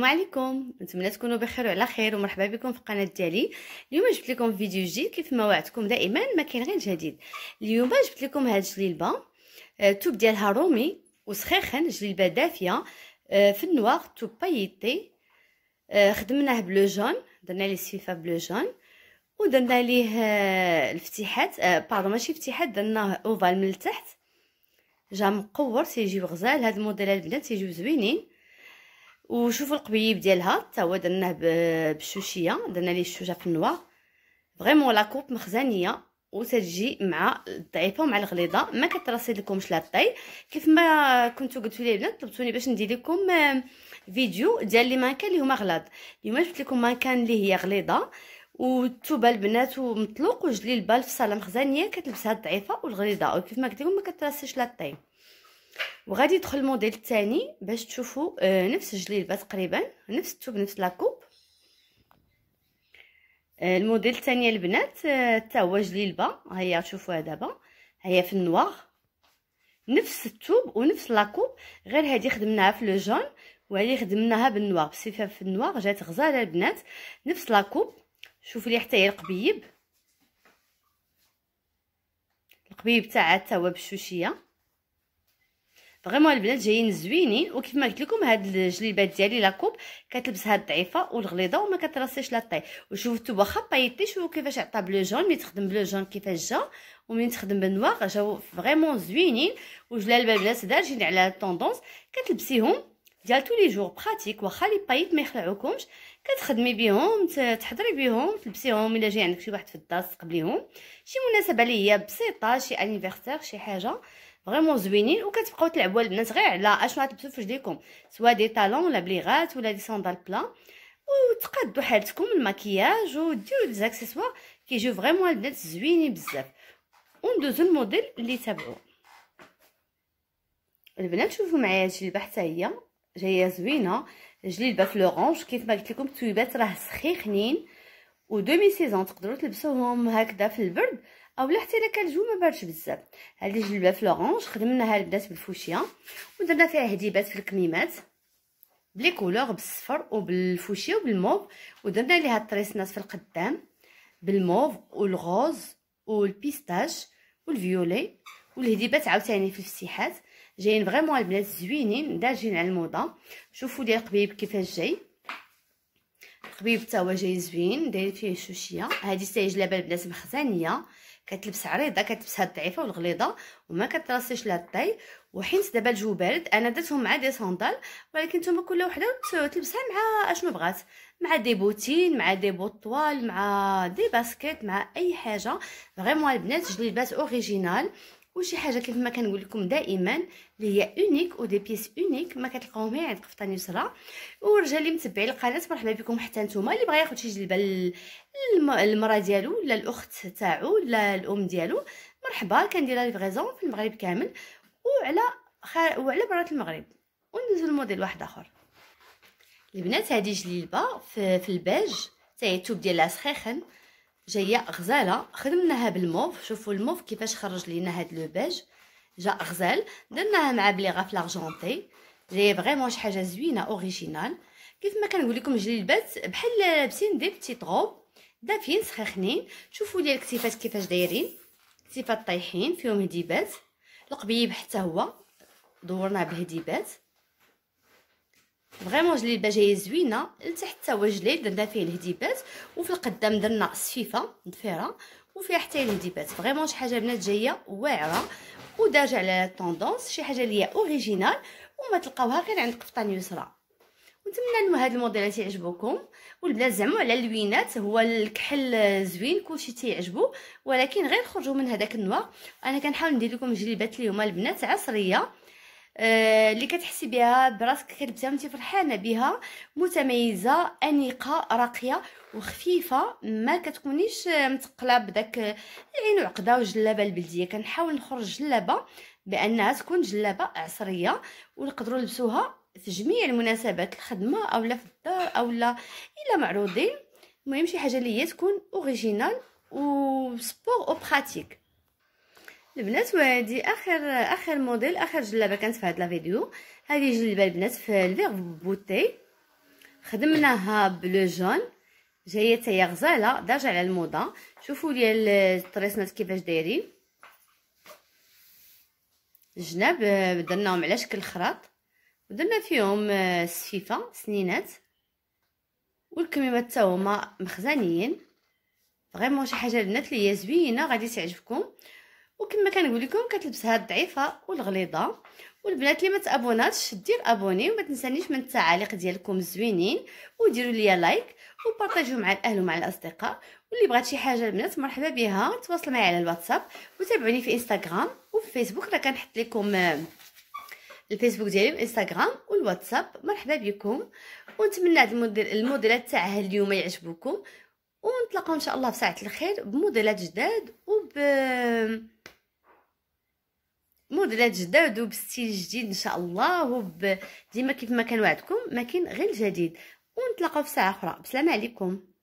السلام عليكم نتمنى تكونوا بخير وعلى خير ومرحبا بكم في القناه ديالي اليوم جبت لكم فيديو جديد كيف ما وعدتكم دائما ما كاين غير جديد اليوم جبت لكم هاد الجليبه التوب آه، ديالها رومي وسخيخن جليبه دافيه آه، في النوار توب بايتي آه، خدمناه بلو جون درنا ليه السفيفه بلو جون ودرنا ليه الفتيحات باردون ماشي فتيحات درناه اوفال من التحت جا مقور تيجيو غزال هاد الموديل البنات تيجيو زوينين وشوفوا القبيب ديالها حتى هو درناه بالشوشيه درنا ليه الشوشه في النوار فريمون لا كوب مخزنيه وتجي مع الضعيفه ومع الغليظه ما كترصد لكمش لا طي كيف ما كنتو قلتوا لي البنات طلبتوني باش ندير لكم فيديو ديال لي مانكان اللي هما غلاض اليوم جبت لكم مانكان اللي هي غليظه والثوبه البنات ومطلوق وجلي البال في صاله مخزنيه كتلبسها الضعيفه والغليظه وكيف ما قلت لكم ما كترصيش لا طي وغادي يدخل الموديل الثاني باش تشوفوا آه نفس الجليبه تقريبا نفس الثوب نفس لاكوب آه الموديل الثاني البنات حتى آه هو جليبه هيا شوفوها دابا هيا في النوار نفس الثوب ونفس لاكوب غير هذه خدمناها في لو جون وهذه خدمناها بالنوار بصفه في النوار جات غزاله البنات نفس لاكوب شوفوا لي حتى هي القبيب القبيب تاعها حتى هو بالشوشيه فريمون البنات جايين زوينين وكيف ما قلت لكم هاد الجليبات ديالي لاكوب كتلبسها الضعيفه والغليظه وما كتراسيش لا طاي وشفتوا واخا بايتي شوفوا كيفاش عطى بلو جون ملي تخدم بلو جون كيفاش جا ومن تخدم بالنوار جاو فريمون زوينين وجلال البنات دارجين على التوندونس كتلبسيهم ديال تو لي jours براتيك واخا لي بايت ما يخلعوكمش كتخدمي بهم تحضري بهم تلبسيهم الا جاي عندك شي واحد في الدار تقبليهم شي مناسبه اللي هي بسيطه شي انيفيرسير شي حاجه فريمون زوينين وكتبقاو تلعبوا البنات غير على اشنو غتلبسوا في جديكم سوا دي طالون ولا بليغات ولا دي صندال بلا وتقادوا حالتكم المكياج وديروا دي كيجيو فريمون البنات زوينين بزاف وندوزو الموديل اللي تابعوه البنات شوفوا معايا هادشي البحثه هي جايه زوينه جليل في لورانج كيف ما قلت لكم التويبات راه سخيخنين دومي سيزون تقدروا تلبسوهم هكذا في البرد اولا حتى الا كان الجو ما باردش بزاف هذه جلبه في لورانج خدمناها البنات بالفوشيا ودرنا فيها هديبات في الكميمات بلي كولور بالصفر وبالفوشيا وبالموف ودرنا ليها الطريسناس في القدام بالموف والغوز والبيستاج والفيولي والهديبات عاوتاني في الفسيحات جايين فريمون البنات زوينين داجين على الموضه شوفوا ديال القبيب كيفاش جاي القبيب حتى هو جاي زوين داير فيه الشوشيه هذه تاهي جلابه البنات مخزانيه كتلبس عريضه كتلبسها الضعيفه والغليظه وما كتراسيش لا الطي وحيت دابا الجو بارد انا درتهم مع دي صندال ولكن نتوما كل وحده تلبسها مع اشنو بغات مع دي بوتين مع دي بوطوال مع دي باسكيت مع اي حاجه فريمون البنات جلبات اوريجينال وشي حاجه كيف ما كنقول لكم دائما اللي هي اونيك ودي بيس اونيك ما كتلقاوهم غير عند قفطان يسرى ورجالي متبعي القناه مرحبا بكم حتى نتوما اللي بغى ياخذ شي جلبه للمراه ديالو ولا الاخت تاعو ولا الام ديالو مرحبا كنديرها ليفغيزون في المغرب كامل وعلى خار... وعلى برات المغرب وندوزو لموديل واحد اخر البنات هذه جليبه في, في الباج التوب ديالها سخيخن جايه غزاله خدمناها بالموف شوفوا الموف كيفاش خرج لينا هاد لو بيج جا غزال درناها مع بليغا في لارجونتي جايه فريمون شي حاجه زوينه اوريجينال كيف ما كنقول لكم جلبات بحال لابسين دي بتي طروب دافين سخخنين شوفوا لي الكتيفات كيفاش دايرين كتيفات طايحين فيهم هديبات القبيب حتى هو دورناه بهديبات فريمون جليبه جايه زوينه لتحت حتى هو درنا فيه الهديبات وفي القدام درنا صفيفه مضفيره وفيها حتى الهديبات فريمون شي حاجه بنات جايه واعره ودارجه على طوندونس شي حاجه اللي هي اوريجينال وما تلقاوها غير عند قفطان يسرى ونتمنى انه هاد الموديلات يعجبوكم والبنات زعما على اللوينات هو الكحل زوين كلشي تيعجبو ولكن غير خرجوا من هذاك النوار انا كنحاول ندير لكم جلبات اليوم البنات عصريه آه، اللي كتحسي بها براسك كتلبسيها وانت فرحانه بها متميزه انيقه راقيه وخفيفه ما كتكونيش متقله بداك العين عقده وجلابه البلديه كنحاول نخرج جلابه بانها تكون جلابه عصريه ونقدروا نلبسوها في جميع المناسبات الخدمه اولا في الدار اولا الا معروضين المهم شي حاجه اللي هي تكون اوريجينال وسبور او براتيك البنات وهذه اخر اخر موديل اخر جلابه كانت في هذا الفيديو هذه جلبه البنات في الفيغ بوتي خدمناها بلو جون جايه تاهي غزاله داجا على الموضه شوفوا لي الطريسنات كيفاش دايرين الجناب درناهم على شكل خراط ودرنا فيهم سفيفه آه، سنينات والكميمات حتى هما مخزنيين فريمون شي حاجه البنات اللي هي زوينه غادي تعجبكم وكما كنقول لكم كتلبسها الضعيفه والغليظه والبنات اللي ما تابوناتش دير ابوني وما تنسانيش من التعاليق ديالكم زوينين وديروا ليا لايك وبارطاجيو مع الاهل ومع الاصدقاء واللي بغات شي حاجه البنات مرحبا بها تواصل معي على الواتساب وتابعوني في انستغرام وفي فيسبوك راه كنحط لكم آه، الفيسبوك ديالي والانستغرام والواتساب مرحبا بكم ونتمنى هاد الموديل الموديلات تاع اليوم يعجبوكم ونتلاقاو ان شاء الله في ساعه الخير بموديلات جداد وب موديلات جداد وبستيل جديد ان شاء الله وب ديما كيف ما وعدكم ما كاين غير الجديد ونتلاقاو في ساعه اخرى بسلام عليكم